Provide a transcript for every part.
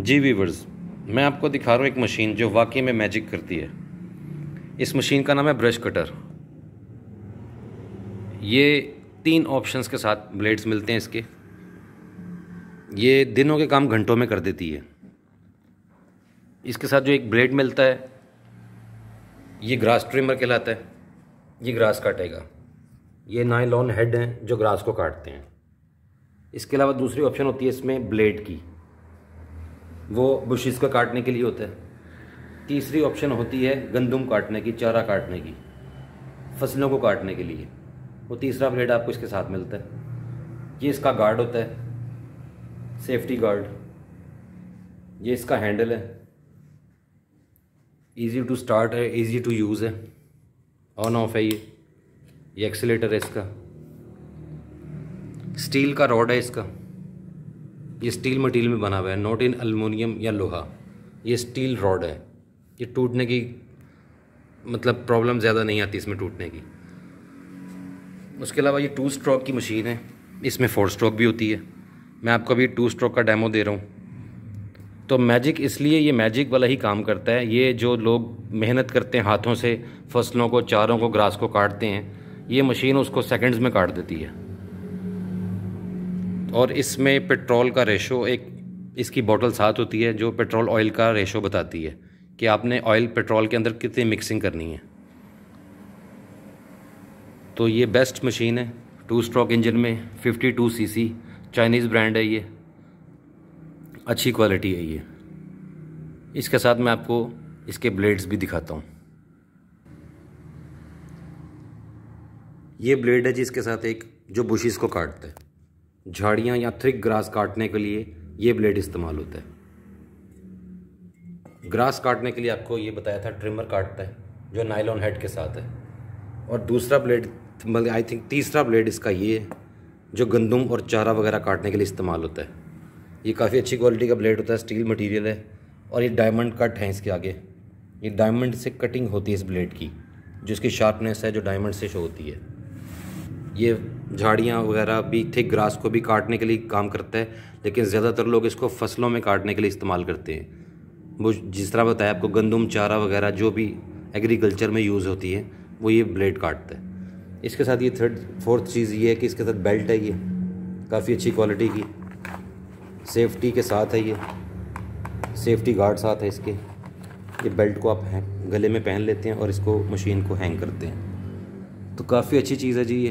जी viewers मैं आपको दिखा रहा हूँ एक मशीन जो वाकई में मैजिक करती है इस मशीन का नाम है ब्रश कटर ये तीन ऑप्शंस के साथ ब्लेड्स मिलते हैं इसके ये दिनों के काम घंटों में कर देती है इसके साथ जो एक ब्लेड मिलता है ये ग्रास ट्रिमर कहलाता है ये ग्रास काटेगा ये नाइलॉन हेड हैं जो ग्रास को काटते हैं इसके अलावा दूसरी ऑप्शन होती है इसमें ब्लेड की वो बुशीज़ का काटने के लिए होता है तीसरी ऑप्शन होती है गंदम काटने की चारा काटने की फसलों को काटने के लिए वो तीसरा ब्लेड आपको इसके साथ मिलता है ये इसका गार्ड होता है सेफ्टी गार्ड ये इसका हैंडल है इजी टू स्टार्ट है इजी टू यूज़ है ऑन ऑफ है ये ये एक्सेलेटर है इसका स्टील का रॉड है इसका ये स्टील मटेरियल में बना हुआ है नॉट इन अल्मोनियम या लोहा ये स्टील रॉड है ये टूटने की मतलब प्रॉब्लम ज़्यादा नहीं आती इसमें टूटने की उसके अलावा ये टू स्ट्रोक की मशीन है इसमें फोर स्ट्रोक भी होती है मैं आपको अभी टू स्ट्रोक का डेमो दे रहा हूँ तो मैजिक इसलिए ये मैजिक वाला ही काम करता है ये जो लोग मेहनत करते हैं हाथों से फसलों को चारों को ग्रास को काटते हैं ये मशीन उसको सेकंड्स में काट देती है और इसमें पेट्रोल का रेशो एक इसकी बॉटल साथ होती है जो पेट्रोल ऑयल का रेशो बताती है कि आपने ऑयल पेट्रोल के अंदर कितनी मिक्सिंग करनी है तो ये बेस्ट मशीन है टू स्ट्रोक इंजन में 52 सीसी चाइनीज़ ब्रांड है ये अच्छी क्वालिटी है ये इसके साथ मैं आपको इसके ब्लेड्स भी दिखाता हूँ ये ब्लेड है जिसके साथ एक जो बुशीज़ को काटता है झाड़ियाँ या थ्रिक ग्रास काटने के लिए ये ब्लेड इस्तेमाल होता है ग्रास काटने के लिए आपको ये बताया था ट्रिमर काटता है जो नाइलॉन हेड के साथ है और दूसरा ब्लेड मतलब आई थिंक तीसरा ब्लेड इसका ये है जो गंदम और चारा वगैरह काटने के लिए इस्तेमाल होता है ये काफ़ी अच्छी क्वालिटी का ब्लेड होता है स्टील मटेरियल है और ये डायमंड कट है इसके आगे ये डायमंड से कटिंग होती है इस ब्लेड की जिसकी शार्पनेस है जो डायमंड से शो होती है ये झाड़ियाँ वगैरह भी थिक ग्रास को भी काटने के लिए काम करता है लेकिन ज़्यादातर लोग इसको फसलों में काटने के लिए इस्तेमाल करते हैं वो जिस तरह बताया आपको गंदम चारा वगैरह जो भी एग्रीकल्चर में यूज़ होती है वो ये ब्लेड काटता है इसके साथ ये थर्ड फोर्थ चीज़ ये है कि इसके साथ बेल्ट है ये काफ़ी अच्छी क्वालिटी की सेफ्टी के साथ है ये सेफ्टी गार्ड साथ है इसके ये बेल्ट को आप गले में पहन लेते हैं और इसको मशीन को हैंग करते हैं तो काफ़ी अच्छी चीज़ है जी ये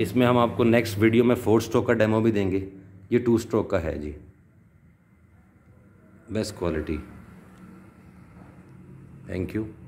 इसमें हम आपको नेक्स्ट वीडियो में फोर स्ट्रोक का डेमो भी देंगे ये टू स्ट्रोक का है जी बेस्ट क्वालिटी थैंक यू